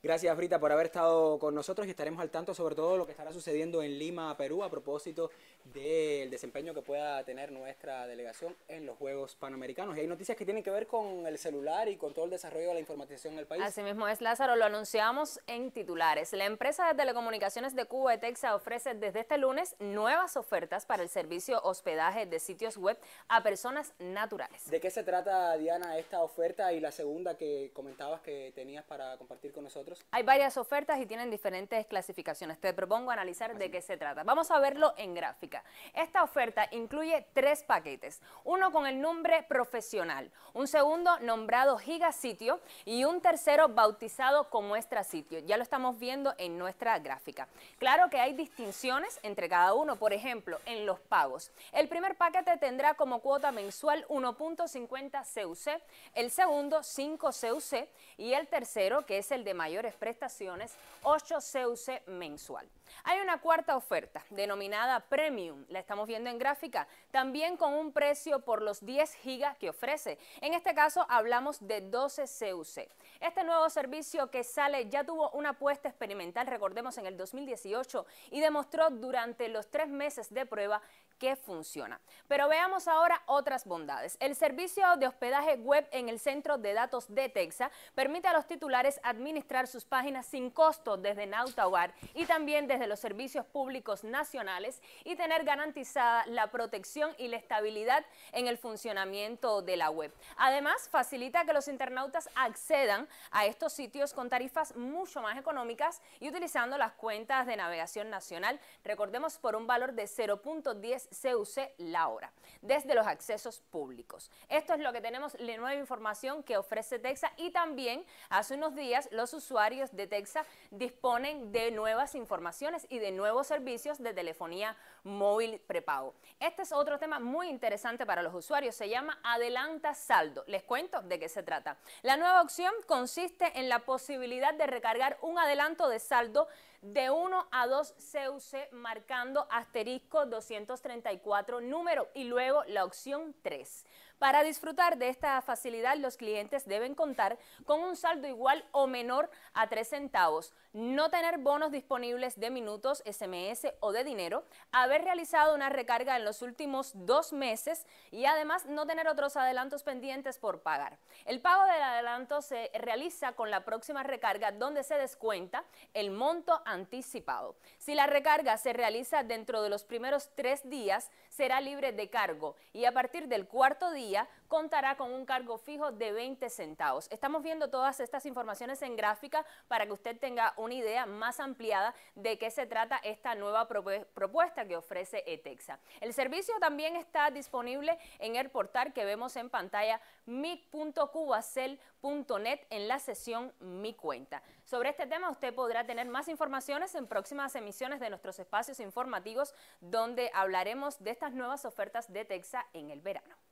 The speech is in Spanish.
Gracias, Frita, por haber estado con nosotros y estaremos al tanto sobre todo lo que estará sucediendo en Lima, Perú, a propósito del desempeño que pueda tener nuestra delegación en los Juegos Panamericanos. Y hay noticias que tienen que ver con el celular y con todo el desarrollo de la informatización en el país. Así mismo es, Lázaro, lo anunciamos en titulares. La empresa de telecomunicaciones de Cuba y Texas ofrece desde este lunes nuevas ofertas para el servicio hospedaje de sitios web a personas naturales. ¿De qué se trata, Diana, esta oferta y la segunda que comentabas que tenías para compartir con nosotros? Hay varias ofertas y tienen diferentes clasificaciones. Te propongo analizar de qué se trata. Vamos a verlo en gráfica. Esta oferta incluye tres paquetes. Uno con el nombre profesional, un segundo nombrado giga sitio y un tercero bautizado como extra sitio. Ya lo estamos viendo en nuestra gráfica. Claro que hay distinciones entre cada uno. Por ejemplo, en los pagos. El primer paquete tendrá como cuota mensual 1.50 CUC, el segundo 5 CUC y el tercero, que es el de mayor prestaciones, 8 CUC mensual. Hay una cuarta oferta, denominada Premium, la estamos viendo en gráfica, también con un precio por los 10 gigas que ofrece. En este caso hablamos de 12 CUC. Este nuevo servicio que sale ya tuvo una apuesta experimental, recordemos, en el 2018 y demostró durante los tres meses de prueba que funciona. Pero veamos ahora otras bondades. El servicio de hospedaje web en el Centro de Datos de Texas permite a los titulares administrar sus páginas sin costo desde Nautawar y también desde de los servicios públicos nacionales y tener garantizada la protección y la estabilidad en el funcionamiento de la web. Además, facilita que los internautas accedan a estos sitios con tarifas mucho más económicas y utilizando las cuentas de navegación nacional, recordemos, por un valor de 0.10 CUC la hora, desde los accesos públicos. Esto es lo que tenemos, la nueva información que ofrece Texas y también hace unos días los usuarios de Texas disponen de nuevas informaciones y de nuevos servicios de telefonía móvil prepago. Este es otro tema muy interesante para los usuarios, se llama Adelanta Saldo. Les cuento de qué se trata. La nueva opción consiste en la posibilidad de recargar un adelanto de saldo de 1 a 2 CUC marcando asterisco 234 número y luego la opción 3. Para disfrutar de esta facilidad, los clientes deben contar con un saldo igual o menor a 3 centavos, no tener bonos disponibles de minutos, SMS o de dinero, haber realizado una recarga en los últimos dos meses y además no tener otros adelantos pendientes por pagar. El pago del adelanto se realiza con la próxima recarga donde se descuenta el monto anticipado. Si la recarga se realiza dentro de los primeros tres días, será libre de cargo y a partir del cuarto día contará con un cargo fijo de 20 centavos. Estamos viendo todas estas informaciones en gráfica para que usted tenga una idea más ampliada de qué se trata esta nueva propuesta que ofrece ETEXA. El servicio también está disponible en el portal que vemos en pantalla mic.cubacel.net en la sesión Mi Cuenta. Sobre este tema usted podrá tener más informaciones en próximas emisiones de nuestros espacios informativos donde hablaremos de estas nuevas ofertas de e TEXA en el verano.